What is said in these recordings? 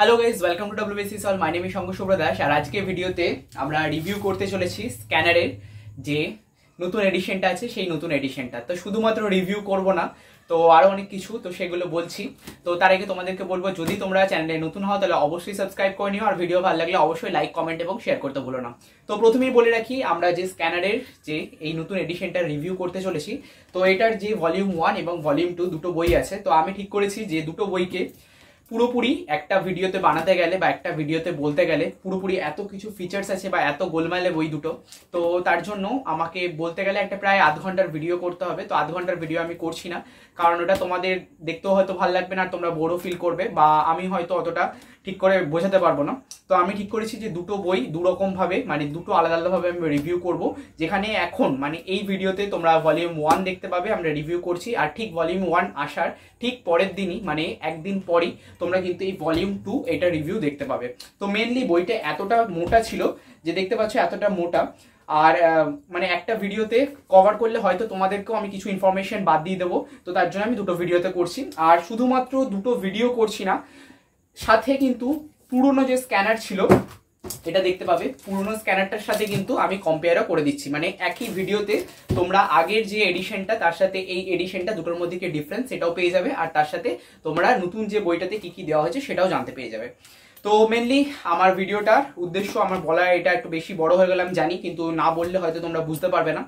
hello guys welcome to WBCS my name is Shankar Shubhra Das আর আজকে ভিডিওতে আমরা রিভিউ করতে চলেছি স্ক্যানারের যে নতুন এডিশনটা আছে সেই নতুন এডিশনটা তো শুধুমাত্র রিভিউ করব না তো আরও অনেক কিছু তো সেগুলো বলছি তো তার আগে তোমাদেরকে বলবো যদি তোমরা চ্যানেলে নতুন হও তাহলে অবশ্যই সাবস্ক্রাইব করে নিও আর ভিডিও ভালো লাগলে অবশ্যই লাইক কমেন্ট এবং শেয়ার করতে ভুলো না তো প্রথমেই বলে রাখি আমরা যে স্ক্যানারের যে এই নতুন এডিশনটা রিভিউ করতে চলেছি তো এটার যে ভলিউম ওয়ান এবং ভলিউম টু দুটো বই আছে তো আমি ঠিক করেছি যে দুটো বইকে পুরোপুরি একটা ভিডিওতে বানাতে গেলে বা একটা ভিডিওতে বলতে গেলে পুরোপুরি এত কিছু ফিচার্স আছে বা এত গোলমালে বই দুটো তো তার জন্য আমাকে বলতে গেলে একটা প্রায় আধ ঘন্টার ভিডিও করতে হবে তো আধ ঘন্টার ভিডিও আমি করছি না কারণ ওটা তোমাদের দেখতেও হয়তো ভালো লাগবে না আর তোমরা বড়ো ফিল করবে বা আমি হয়তো অতটা ঠিক করে বোঝাতে পারবো না তো আমি ঠিক করেছি যে দুটো বই দুরকমভাবে মানে দুটো আলাদা আলাদাভাবে আমি রিভিউ করব যেখানে এখন মানে এই ভিডিওতে তোমরা ভলিউম ওয়ান দেখতে পাবে আমরা রিভিউ করছি আর ঠিক ভলিউম ওয়ান আসার ঠিক পরের দিনই মানে একদিন পরই তোমরা কিন্তু এই ভলিউম টু এটা রিভিউ দেখতে পাবে তো মেনলি বইটা এতটা মোটা ছিল যে দেখতে পাচ্ছ এতটা মোটা আর মানে একটা ভিডিওতে কভার করলে হয়তো তোমাদেরকেও আমি কিছু ইনফরমেশন বাদ দিয়ে দেবো তো তার জন্য আমি দুটো ভিডিওতে করছি আর শুধুমাত্র দুটো ভিডিও করছি না সাথে কিন্তু পুরনো যে স্ক্যানার ছিল এটা দেখতে পাবে পুরনো স্ক্যানারটার সাথে কিন্তু আমি কম্পেয়ারও করে দিচ্ছি মানে একই ভিডিওতে তোমরা আগের যে এডিশনটা তার সাথে এই এডিশনটা দুটোর মধ্যে কি ডিফারেন্স সেটাও পেয়ে যাবে আর তার সাথে তোমরা নতুন যে বইটাতে কি কি দেওয়া হয়েছে সেটাও জানতে পেয়ে যাবে তো মেনলি আমার ভিডিওটার উদ্দেশ্য আমার বলা এটা একটু বেশি বড় হয়ে গেলাম জানি কিন্তু না বললে হয়তো তোমরা বুঝতে পারবে না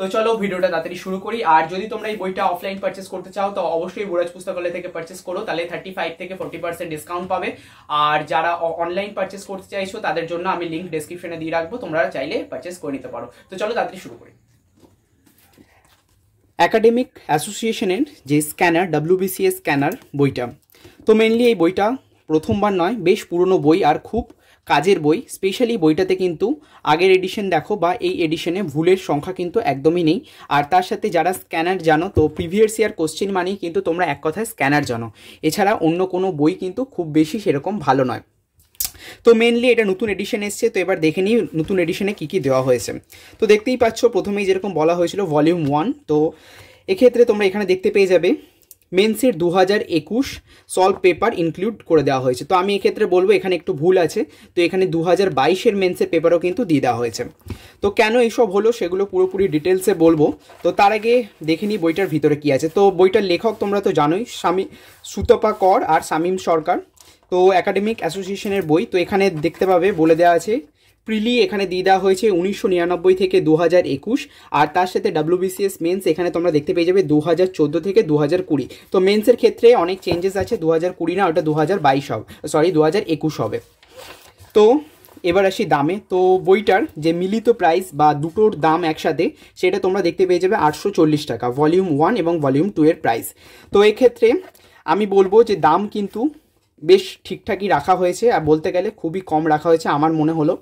তো চলো ভিডিওটা তাড়াতাড়ি শুরু করি আর যদি তোমরা এই বইটা অফলাইন পার্চেস করতে চাও তো অবশ্যই বোরাজ পুস্তকালয় থেকে পার্চেস করো তাহলে থার্টি ফাইভ থেকে ফোর্টি পার্সেন্ট ডিসকাউন্ট পাবে আর যারা অনলাইন পার্চেস করতে চাইছো তাদের জন্য আমি লিঙ্ক ডিসক্রিপশনে দিয়ে রাখবো তোমরা চাইলে পার্চেস করে নিতে পারো তো চলো তাড়াতাড়ি শুরু করি অ্যাকাডেমিক অ্যাসোসিয়েশনের যে স্ক্যানার ডাব্লিউবিসিএস স্ক্যানার বইটা তো মেনলি এই বইটা প্রথমবার নয় বেশ পুরনো বই আর খুব কাজের বই স্পেশালি বইটাতে কিন্তু আগের এডিশন দেখো বা এই এডিশনে ভুলের সংখ্যা কিন্তু একদমই নেই আর তার সাথে যারা স্ক্যানার জানো তো প্রিভিয়াস ইয়ার কোশ্চেন মানেই কিন্তু তোমরা এক কথায় স্ক্যানার জানো এছাড়া অন্য কোনো বই কিন্তু খুব বেশি সেরকম ভালো নয় তো মেনলি এটা নতুন এডিশন এসছে তো এবার দেখে নিই নতুন এডিশনে কী কী দেওয়া হয়েছে তো দেখতেই পাচ্ছ প্রথমেই যেরকম বলা হয়েছিল ভলিউম ওয়ান তো এক্ষেত্রে তোমরা এখানে দেখতে পেয়ে যাবে মেন্সের দু হাজার একুশ সলভ পেপার ইনক্লুড করে দেওয়া হয়েছে তো আমি এক্ষেত্রে বলবো এখানে একটু ভুল আছে তো এখানে দু হাজার বাইশের মেন্সের পেপারও কিন্তু দিয়ে দেওয়া হয়েছে তো কেন এইসব হলো সেগুলো পুরোপুরি ডিটেলসে বলবো তো তার আগে দেখে নিই বইটার ভিতরে কি আছে তো বইটার লেখক তোমরা তো জানোই স্বামী সুতপা কর আর শামীম সরকার তো একাডেমিক অ্যাসোসিয়েশনের বই তো এখানে দেখতে পাবে বলে দেওয়া আছে প্রিলি এখানে দিয়ে দেওয়া হয়েছে উনিশশো নিরানব্বই থেকে দু হাজার একুশ আর তার সাথে ডাব্লিউবিসিএস মেন্স এখানে তোমরা দেখতে পেয়ে যাবে দু হাজার থেকে দু হাজার কুড়ি তো মেন্সের ক্ষেত্রে অনেক চেঞ্জেস আছে দু হাজার কুড়ি না ওটা দু হাজার বাইশ হবে সরি দু হাজার একুশ হবে তো এবার আসি দামে তো বইটার যে মিলিত প্রাইস বা দুটোর দাম একসাথে সেটা তোমরা দেখতে পেয়ে যাবে আটশো চল্লিশ টাকা ভলিউম ওয়ান এবং ভলিউম টু এর প্রাইস তো এক্ষেত্রে আমি বলবো যে দাম কিন্তু বেশ ঠিকঠাকই রাখা হয়েছে আর বলতে গেলে খুবই কম রাখা হয়েছে আমার মনে হলো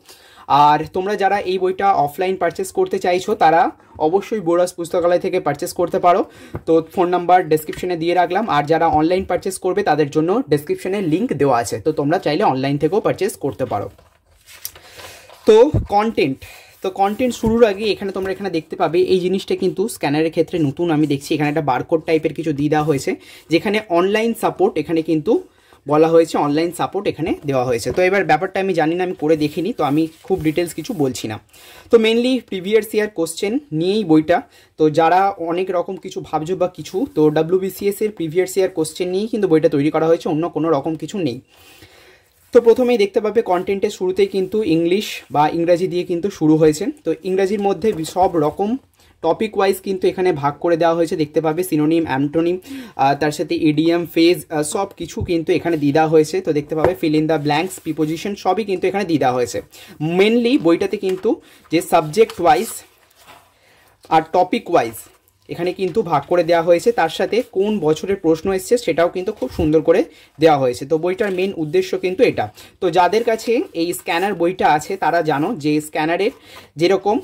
আর তোমরা যারা এই বইটা অফলাইন পারচেস করতে চাইছো তারা অবশ্যই বোরাস পুস্তকালয় থেকে পারচেস করতে পারো তো ফোন নাম্বার ডেসক্রিপশনে দিয়ে রাখলাম আর যারা অনলাইন পারচেস করবে তাদের জন্য ডেসক্রিপশনে লিঙ্ক দেওয়া আছে তো তোমরা চাইলে অনলাইন থেকেও পারচেস করতে পারো তো কন্টেন্ট তো কন্টেন্ট শুরুর আগে এখানে তোমরা এখানে দেখতে পাবে এই জিনিসটা কিন্তু স্ক্যানারের ক্ষেত্রে নতুন আমি দেখছি এখানে একটা বারকোড টাইপের কিছু দিয়ে দেওয়া হয়েছে যেখানে অনলাইন সাপোর্ট এখানে কিন্তু বলা হয়েছে অনলাইন সাপোর্ট এখানে দেওয়া হয়েছে তো এবার ব্যাপারটা আমি জানি না আমি করে দেখিনি তো আমি খুব ডিটেলস কিছু বলছি না তো মেনলি প্রিভিয়াস ইয়ার কোশ্চেন নিয়েই বইটা তো যারা অনেক রকম কিছু ভাবছো বা কিছু তো ডাব্লিউবিসিএস এর প্রিভিয়াস ইয়ার কোশ্চেন নিয়েই কিন্তু বইটা তৈরি করা হয়েছে অন্য কোনো রকম কিছু নেই তো প্রথমেই দেখতে পাবে কন্টেন্টের শুরুতেই কিন্তু ইংলিশ বা ইংরাজি দিয়ে কিন্তু শুরু হয়েছে তো ইংরাজির মধ্যে সব রকম টপিক ওয়াইজ কিন্তু এখানে ভাগ করে দেওয়া হয়েছে দেখতে পাবে সিনোনিম অ্যামটোনিম তার সাথে ইডিএম ফেজ সব কিছু কিন্তু এখানে দিদা হয়েছে তো দেখতে পাবে fill in the blanks preposition সবই কিন্তু এখানে দিদা হয়েছে মেনলি বইটাতে কিন্তু যে সাবজেক্ট ওয়াইজ আর টপিক ওয়াইজ এখানে কিন্তু ভাগ করে দেওয়া হয়েছে তার সাথে কোন বছরের প্রশ্ন এসছে সেটাও কিন্তু খুব সুন্দর করে দেওয়া হয়েছে তো বইটার মেন উদ্দেশ্য কিন্তু এটা তো যাদের কাছে এই স্ক্যানার বইটা আছে তারা জানো যে স্ক্যানারের যেরকম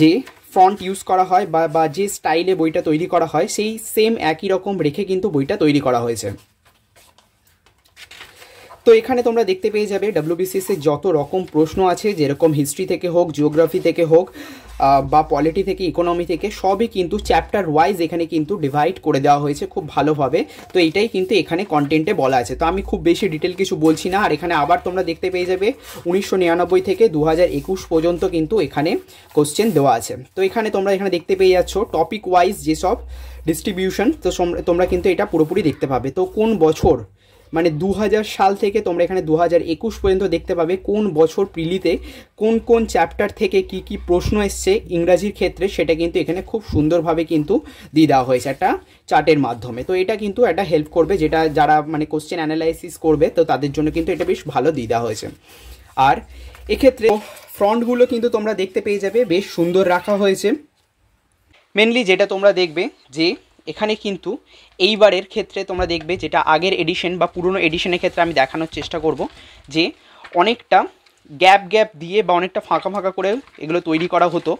যে ফন্ট ইউজ করা হয় বা বা যে স্টাইলে বইটা তৈরি করা হয় সেই সেম একই রকম রেখে কিন্তু বইটা তৈরি করা হয়েছে তো এখানে তোমরা দেখতে পেয়ে যাবে ডাব্লিউবিসিএসের যত রকম প্রশ্ন আছে যেরকম হিস্ট্রি থেকে হোক জিওগ্রাফি থেকে হোক বা পলিটি থেকে ইকোনমি থেকে সবই কিন্তু চ্যাপ্টার ওয়াইজ এখানে কিন্তু ডিভাইড করে দেওয়া হয়েছে খুব ভালোভাবে তো এটাই কিন্তু এখানে কন্টেন্টে বলা আছে তো আমি খুব বেশি ডিটেল কিছু বলছি না আর এখানে আবার তোমরা দেখতে পেয়ে যাবে উনিশশো নিরানব্বই থেকে দু পর্যন্ত কিন্তু এখানে কোশ্চেন দেওয়া আছে তো এখানে তোমরা এখানে দেখতে পেয়ে যাচ্ছ টপিক ওয়াইজ যেসব ডিস্ট্রিবিউশন তো তোমরা কিন্তু এটা পুরোপুরি দেখতে পাবে তো কোন বছর মানে দু সাল থেকে তোমরা এখানে দু পর্যন্ত দেখতে পাবে কোন বছর প্রিলিতে কোন কোন চ্যাপ্টার থেকে কি কি প্রশ্ন এসছে ইংরাজির ক্ষেত্রে সেটা কিন্তু এখানে খুব সুন্দরভাবে কিন্তু দিয়ে দেওয়া হয়েছে একটা চার্টের মাধ্যমে তো এটা কিন্তু একটা হেল্প করবে যেটা যারা মানে কোশ্চেন অ্যানালাইসিস করবে তো তাদের জন্য কিন্তু এটা বেশ ভালো দিয়ে দেওয়া হয়েছে আর এক্ষেত্রে ফ্রন্টগুলো কিন্তু তোমরা দেখতে পেয়ে যাবে বেশ সুন্দর রাখা হয়েছে মেনলি যেটা তোমরা দেখবে যে এখানে কিন্তু এইবারের ক্ষেত্রে তোমরা দেখবে যেটা আগের এডিশন বা পুরনো এডিশনের ক্ষেত্রে আমি দেখানোর চেষ্টা করব যে অনেকটা গ্যাপ গ্যাপ দিয়ে বা অনেকটা ফাঁকা ফাঁকা করে এগুলো তৈরি করা হতো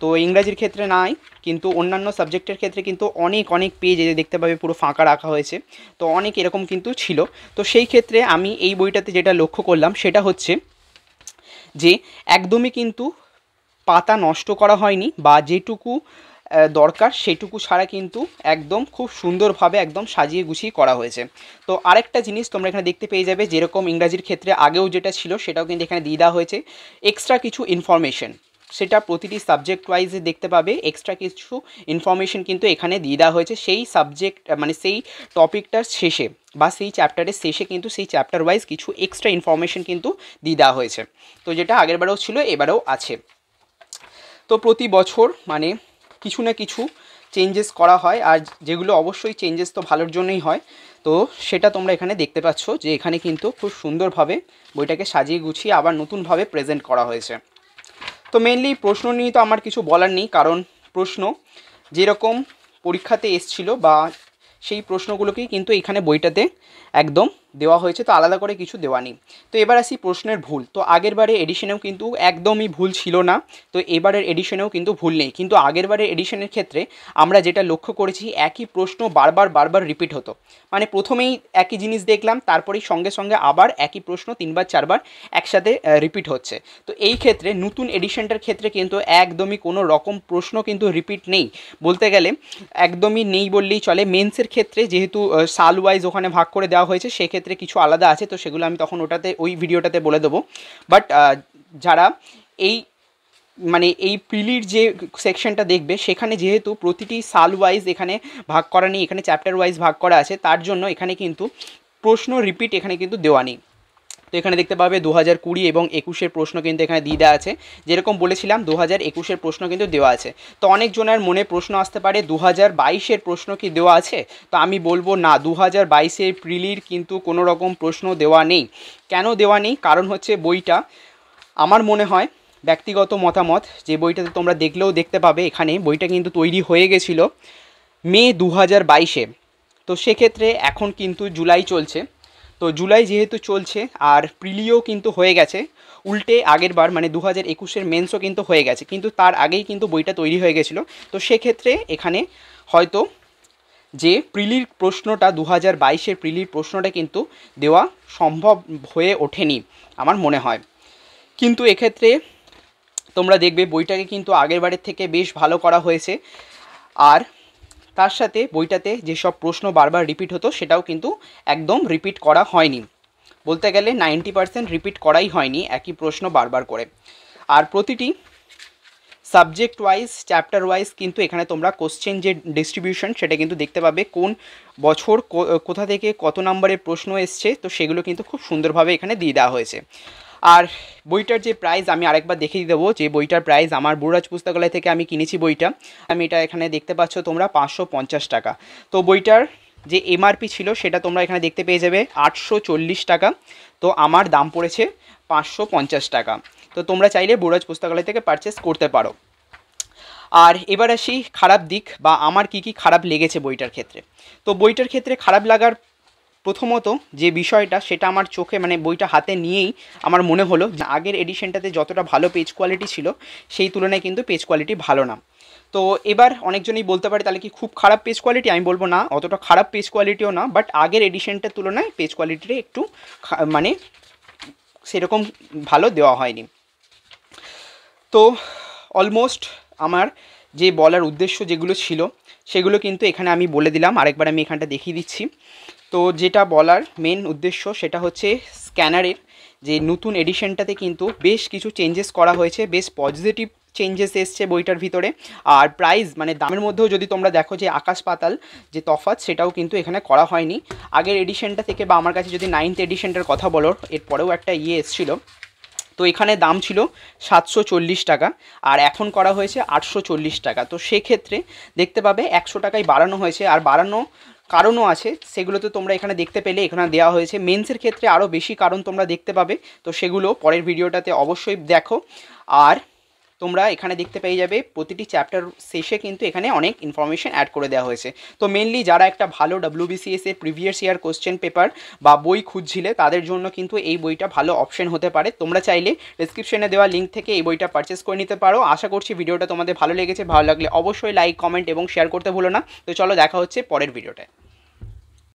তো ইংরাজির ক্ষেত্রে নাই কিন্তু অন্যান্য সাবজেক্টের ক্ষেত্রে কিন্তু অনেক অনেক পেজ দেখতে পাবে পুরো ফাঁকা রাখা হয়েছে তো অনেক এরকম কিন্তু ছিল তো সেই ক্ষেত্রে আমি এই বইটাতে যেটা লক্ষ্য করলাম সেটা হচ্ছে যে একদমই কিন্তু পাতা নষ্ট করা হয়নি বা যেটুকু দরকার সেটুকু ছাড়া কিন্তু একদম খুব সুন্দরভাবে একদম সাজিয়ে গুছিয়ে করা হয়েছে তো আরেকটা জিনিস তোমরা এখানে দেখতে পেয়ে যাবে যেরকম ইংরাজির ক্ষেত্রে আগেও যেটা ছিল সেটাও কিন্তু এখানে দিয়ে দেওয়া হয়েছে এক্সট্রা কিছু ইনফরমেশন সেটা প্রতিটি সাবজেক্ট ওয়াইজে দেখতে পাবে এক্সট্রা কিছু ইনফরমেশন কিন্তু এখানে দিয়ে দেওয়া হয়েছে সেই সাবজেক্ট মানে সেই টপিকটার শেষে বা সেই চ্যাপ্টারের শেষে কিন্তু সেই চ্যাপ্টার ওয়াইজ কিছু এক্সট্রা ইনফরমেশন কিন্তু দিয়ে দেওয়া হয়েছে তো যেটা বারেও ছিল এবারেও আছে তো প্রতি বছর মানে কিছু না কিছু চেঞ্জেস করা হয় আর যেগুলো অবশ্যই চেঞ্জেস তো ভালোর জন্যই হয় তো সেটা তোমরা এখানে দেখতে পাচ্ছ যে এখানে কিন্তু খুব সুন্দরভাবে বইটাকে সাজিয়ে গুছিয়ে আবার নতুনভাবে প্রেজেন্ট করা হয়েছে তো মেনলি প্রশ্ন নিয়ে তো আমার কিছু বলার নেই কারণ প্রশ্ন যেরকম পরীক্ষাতে এসছিল বা সেই প্রশ্নগুলোকেই কিন্তু এখানে বইটাতে একদম দেওয়া হয়েছে তো আলাদা করে কিছু দেওয়া নেই তো এবার আসি প্রশ্নের ভুল তো আগের বারে এডিশনেও কিন্তু একদমই ভুল ছিল না তো এবারের এডিশনেও কিন্তু ভুল নেই কিন্তু আগের বারের এডিশনের ক্ষেত্রে আমরা যেটা লক্ষ্য করেছি একই প্রশ্ন বারবার বারবার রিপিট হতো মানে প্রথমেই একই জিনিস দেখলাম তারপরেই সঙ্গে সঙ্গে আবার একই প্রশ্ন তিনবার চারবার একসাথে রিপিট হচ্ছে তো এই ক্ষেত্রে নতুন এডিশনটার ক্ষেত্রে কিন্তু একদমই কোনো রকম প্রশ্ন কিন্তু রিপিট নেই বলতে গেলে একদমই নেই বললেই চলে মেন্সের ক্ষেত্রে যেহেতু সাল ওয়াইজ ওখানে ভাগ করে দেওয়া হয়েছে সেক্ষেত্রে ক্ষেত্রে কিছু আলাদা আছে তো সেগুলো আমি তখন ওটাতে ওই ভিডিওটাতে বলে দেবো বাট যারা এই মানে এই প্রিলির যে সেকশনটা দেখবে সেখানে যেহেতু প্রতিটি সাল ওয়াইজ এখানে ভাগ করা নেই এখানে চ্যাপ্টার ওয়াইজ ভাগ করা আছে তার জন্য এখানে কিন্তু প্রশ্ন রিপিট এখানে কিন্তু দেওয়া নেই তো এখানে দেখতে পাবে দু হাজার কুড়ি এবং একুশের প্রশ্ন কিন্তু এখানে দিয়ে দেওয়া আছে যেরকম বলেছিলাম দু হাজার একুশের প্রশ্ন কিন্তু দেওয়া আছে তো অনেকজনের মনে প্রশ্ন আসতে পারে দু হাজার বাইশের প্রশ্ন কি দেওয়া আছে তো আমি বলবো না দু হাজার বাইশের প্রিলির কিন্তু কোনো রকম প্রশ্ন দেওয়া নেই কেন দেওয়া নেই কারণ হচ্ছে বইটা আমার মনে হয় ব্যক্তিগত মতামত যে বইটাতে তোমরা দেখলেও দেখতে পাবে এখানে বইটা কিন্তু তৈরি হয়ে গেছিলো মে দু হাজার বাইশে তো সেক্ষেত্রে এখন কিন্তু জুলাই চলছে তো জুলাই যেহেতু চলছে আর প্রিলিও কিন্তু হয়ে গেছে উল্টে আগের বার মানে দু হাজার একুশের মেন্সও কিন্তু হয়ে গেছে কিন্তু তার আগেই কিন্তু বইটা তৈরি হয়ে গেছিলো তো সেক্ষেত্রে এখানে হয়তো যে প্রিলির প্রশ্নটা দু হাজার বাইশের প্রিলির প্রশ্নটা কিন্তু দেওয়া সম্ভব হয়ে ওঠেনি আমার মনে হয় কিন্তু এক্ষেত্রে তোমরা দেখবে বইটাকে কিন্তু আগের বারের থেকে বেশ ভালো করা হয়েছে আর তার সাথে বইটাতে যেসব প্রশ্ন বারবার রিপিট হতো সেটাও কিন্তু একদম রিপিট করা হয়নি বলতে গেলে নাইনটি পারসেন্ট রিপিট করাই হয়নি একই প্রশ্ন বারবার করে আর প্রতিটি সাবজেক্ট ওয়াইজ চ্যাপ্টার ওয়াইজ কিন্তু এখানে তোমরা কোশ্চেন যে ডিস্ট্রিবিউশন সেটা কিন্তু দেখতে পাবে কোন বছর কোথা থেকে কত নম্বরের প্রশ্ন এসছে তো সেগুলো কিন্তু খুব সুন্দরভাবে এখানে দিয়ে দেওয়া হয়েছে আর বইটার যে প্রাইস আমি আরেকবার দেখিয়ে দেবো যে বইটার প্রাইস আমার বুড়াজ পুস্তকালয় থেকে আমি কিনেছি বইটা আমি এটা এখানে দেখতে পাচ্ছ তোমরা পাঁচশো টাকা তো বইটার যে এমআরপি ছিল সেটা তোমরা এখানে দেখতে পেয়ে যাবে আটশো টাকা তো আমার দাম পড়েছে পাঁচশো টাকা তো তোমরা চাইলে বুড়াজ পুস্তকালয় থেকে পারচেস করতে পারো আর এবার আসি খারাপ দিক বা আমার কি কি খারাপ লেগেছে বইটার ক্ষেত্রে তো বইটার ক্ষেত্রে খারাপ লাগার প্রথমত যে বিষয়টা সেটা আমার চোখে মানে বইটা হাতে নিয়েই আমার মনে হলো যে আগের এডিশনটাতে যতটা ভালো পেজ কোয়ালিটি ছিল সেই তুলনায় কিন্তু পেজ কোয়ালিটি ভালো না তো এবার অনেকজনই বলতে পারে তাহলে কি খুব খারাপ পেজ কোয়ালিটি আমি বলবো না অতটা খারাপ পেজ কোয়ালিটিও না বাট আগের এডিশনটার তুলনায় পেজ কোয়ালিটিটা একটু মানে সেরকম ভালো দেওয়া হয়নি তো অলমোস্ট আমার যে বলার উদ্দেশ্য যেগুলো ছিল সেগুলো কিন্তু এখানে আমি বলে দিলাম আরেকবার আমি এখানটা দেখিয়ে দিচ্ছি তো যেটা বলার মেন উদ্দেশ্য সেটা হচ্ছে স্ক্যানারের যে নতুন এডিশনটাতে কিন্তু বেশ কিছু চেঞ্জেস করা হয়েছে বেশ পজিটিভ চেঞ্জেস এসছে বইটার ভিতরে আর প্রাইস মানে দামের মধ্যেও যদি তোমরা দেখো যে আকাশ পাতাল যে তফাত সেটাও কিন্তু এখানে করা হয়নি আগের এডিশনটা থেকে বা আমার কাছে যদি নাইনথ এডিশনটার কথা বলো এরপরেও একটা ইয়ে এসছিলো তো এখানে দাম ছিল সাতশো টাকা আর এখন করা হয়েছে আটশো টাকা তো সেক্ষেত্রে দেখতে পাবে একশো টাকায় বাড়ানো হয়েছে আর বাড়ানো কারণও আছে সেগুলো তো তোমরা এখানে দেখতে পেলে এখানে দেওয়া হয়েছে মেন্সের ক্ষেত্রে আরও বেশি কারণ তোমরা দেখতে পাবে তো সেগুলো পরের ভিডিওটাতে অবশ্যই দেখো আর তোমরা এখানে দেখতে পেয়ে যাবে প্রতিটি চ্যাপ্টার শেষে কিন্তু এখানে অনেক ইনফরমেশন অ্যাড করে দেওয়া হয়েছে তো মেনলি যারা একটা ভালো ডাব্লিউবিসিএস এর প্রিভিয়াস ইয়ার কোশ্চেন পেপার বা বই খুঁজছিলে তাদের জন্য কিন্তু এই বইটা ভালো অপশন হতে পারে তোমরা চাইলে ডিসক্রিপশনে দেওয়া লিঙ্ক থেকে এই বইটা পারচেস করে নিতে পারো আশা করছি ভিডিওটা তোমাদের ভালো লেগেছে ভালো লাগলে অবশ্যই লাইক কমেন্ট এবং শেয়ার করতে ভুলো না তো চলো দেখা হচ্ছে পরের ভিডিওটায়